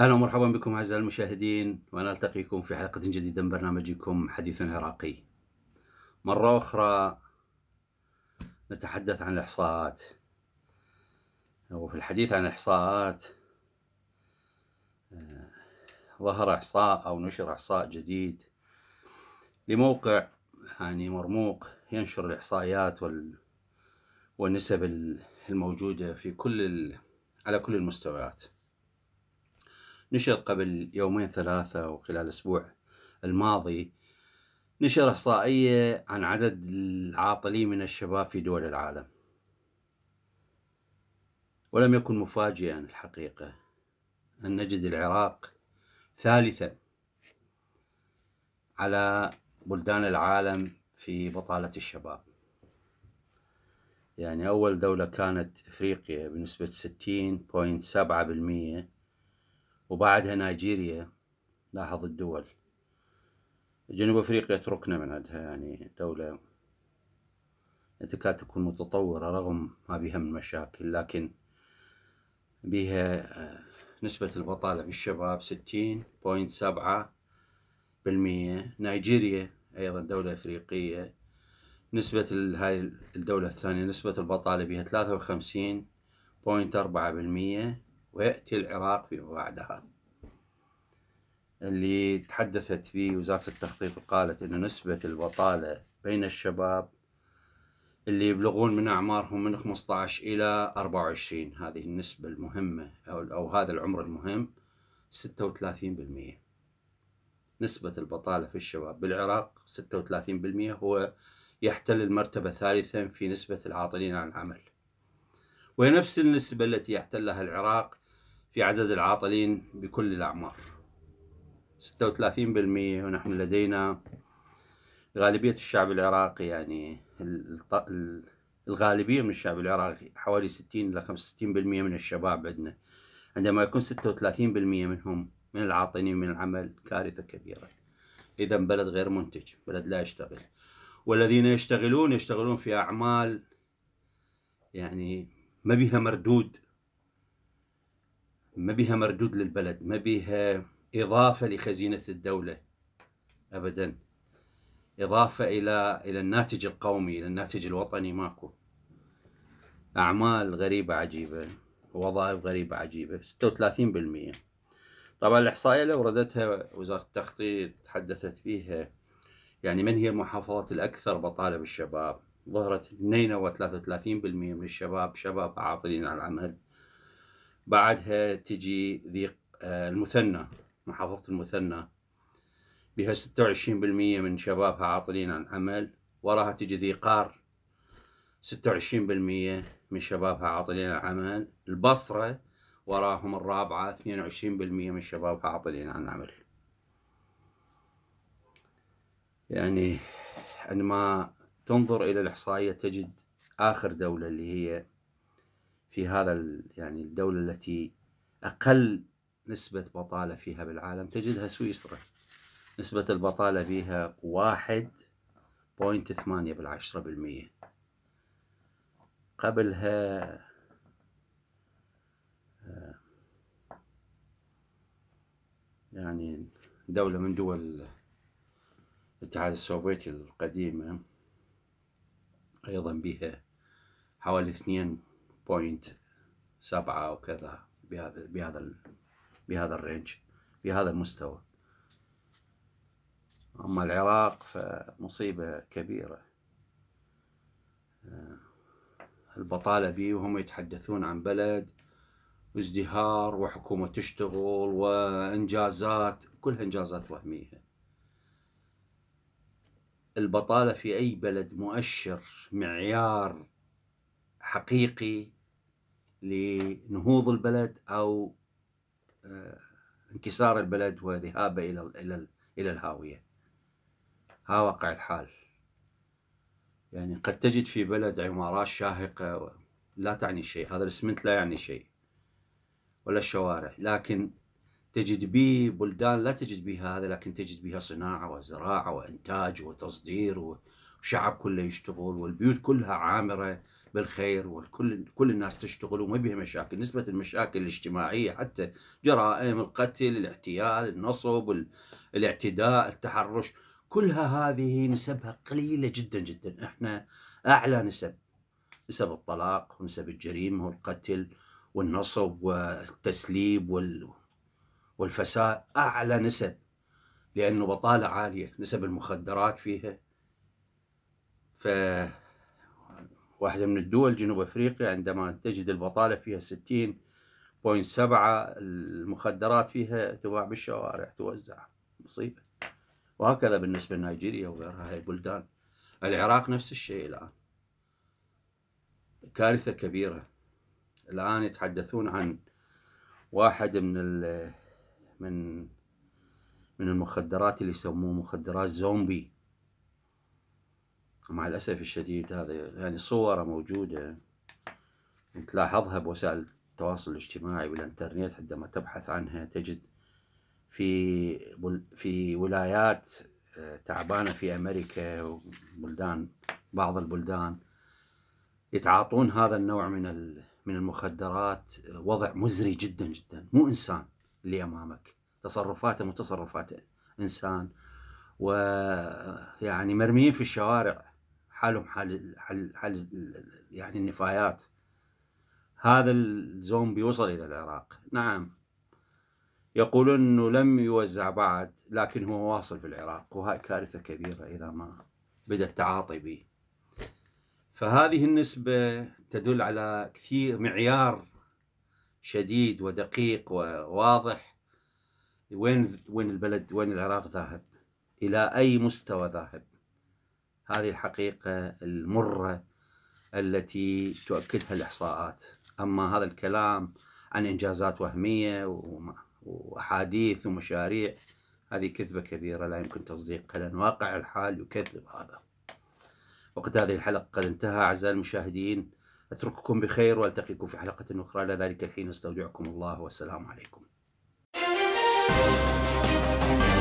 اهلا ومرحبا بكم اعزائي المشاهدين ونلتقيكم في حلقه جديده من برنامجكم حديث عراقي. مره اخرى نتحدث عن الاحصاءات. وفي الحديث عن الاحصاءات ظهر إحصاء أو نشر إحصاء جديد لموقع يعني مرموق ينشر الإحصائيات وال والنسب الموجودة في كل ال... على كل المستويات نشر قبل يومين ثلاثة وخلال الأسبوع الماضي نشر إحصائية عن عدد العاطلين من الشباب في دول العالم ولم يكن مفاجئا الحقيقة أن نجد العراق ثالثا على بلدان العالم في بطالة الشباب يعني أول دولة كانت إفريقيا بنسبة 60.7% وبعدها نيجيريا لاحظ الدول جنوب أفريقيا تركنا من عندها يعني دولة تكاد تكون متطورة رغم ما بها من مشاكل لكن بها آه، نسبة البطالة في الشباب 60.7% نيجيريا أيضا دولة أفريقية نسبة هاي الدولة الثانية نسبة البطالة بها 53.4% ويأتي العراق بعدها اللي تحدثت فيه وزارة التخطيط وقالت أن نسبة البطالة بين الشباب اللي يبلغون من أعمارهم من 15 إلى 24 هذه النسبة المهمة أو, أو هذا العمر المهم 36% نسبة البطالة في الشباب بالعراق 36% هو يحتل المرتبة الثالثة في نسبة العاطلين عن العمل وهي نفس النسبة التي يحتلها العراق في عدد العاطلين بكل الأعمار 36% ونحن لدينا غالبية الشعب العراقي يعني الغالبية من الشعب العراقي حوالي 60 إلى 65% من الشباب عندنا عندما يكون 36% منهم من العاطلين من العمل كارثة كبيرة إذا بلد غير منتج بلد لا يشتغل والذين يشتغلون يشتغلون في أعمال يعني ما بها مردود ما بها مردود للبلد ما بها إضافة لخزينة الدولة أبداً إضافة إلى إلى الناتج القومي إلى الناتج الوطني ماكو أعمال غريبة عجيبة وظائف غريبة عجيبة 36% طبعا الإحصائية اللي وردتها وزارة التخطيط تحدثت فيها يعني من هي المحافظات الأكثر بطالة بالشباب ظهرت نينوى 33% من الشباب شباب عاطلين عن العمل بعدها تجي ذي آه، المثنى محافظة المثنى بها 26% من شبابها عاطلين عن عمل وراها تجي ذي قار 26% من شبابها عاطلين عن عمل البصرة وراهم الرابعة 22% من شبابها عاطلين عن عمل يعني عندما تنظر إلى الإحصائية تجد آخر دولة اللي هي في هذا يعني الدولة التي أقل نسبة بطالة فيها بالعالم تجدها سويسرا نسبة البطالة بيها واحد بوينت ثمانية بالعشرة بالمية قبلها آه، يعني دولة من دول الاتحاد السوفيتي القديمة أيضا بيها حوالي اثنين بوينت سبعة أو كذا بهذا بهذا بهذا الرينج بهذا المستوى أما العراق فمصيبة كبيرة البطالة بي وهم يتحدثون عن بلد وازدهار وحكومة تشتغل وإنجازات كلها إنجازات وهمية البطالة في أي بلد مؤشر معيار حقيقي لنهوض البلد أو آه، انكسار البلد وذهابه إلى إلى الهاوية ها واقع الحال يعني قد تجد في بلد عمارات شاهقة لا تعني شيء هذا الاسمنت لا يعني شيء ولا الشوارع لكن تجد به بلدان لا تجد بها هذا لكن تجد بها صناعة وزراعة وإنتاج وتصدير وشعب كله يشتغل والبيوت كلها عامرة بالخير والكل كل الناس تشتغل وما بها مشاكل نسبة المشاكل الاجتماعية حتى جرائم القتل الاحتيال النصب الاعتداء التحرش كلها هذه نسبها قليلة جدا جدا احنا أعلى نسب نسب الطلاق ونسب الجريمة والقتل والنصب والتسليب وال... والفساد أعلى نسب لأنه بطالة عالية نسب المخدرات فيها ف واحدة من الدول جنوب أفريقيا عندما تجد البطالة فيها 60.7 المخدرات فيها تباع بالشوارع توزع مصيبة وهكذا بالنسبة لنيجيريا وغيرها هاي البلدان العراق نفس الشيء الآن كارثة كبيرة الآن يتحدثون عن واحد من ال من من المخدرات اللي يسموه مخدرات زومبي مع الأسف الشديد هذا يعني صوره موجودة تلاحظها بوسائل التواصل الاجتماعي والإنترنت عندما تبحث عنها تجد في في ولايات آه، تعبانه في امريكا وبلدان بعض البلدان يتعاطون هذا النوع من من المخدرات آه، وضع مزري جدا جدا مو انسان اللي امامك تصرفاته مو تصرفات انسان ويعني آه، مرميين في الشوارع حالهم حال حال, حال يعني النفايات هذا الزومبي وصل الى العراق نعم يقولون أنه لم يوزع بعد لكن هو واصل في العراق وهاي كارثة كبيرة إذا ما بدأ التعاطي به فهذه النسبة تدل على كثير معيار شديد ودقيق وواضح وين وين البلد وين العراق ذاهب إلى أي مستوى ذاهب هذه الحقيقة المرة التي تؤكدها الإحصاءات أما هذا الكلام عن إنجازات وهمية وما وأحاديث ومشاريع هذه كذبة كبيرة لا يمكن تصديقها لأن واقع الحال يكذب هذا وقت هذه الحلقة قد انتهى أعزائي المشاهدين أترككم بخير وألتقيكم في حلقة أخرى إلى ذلك الحين أستودعكم الله والسلام عليكم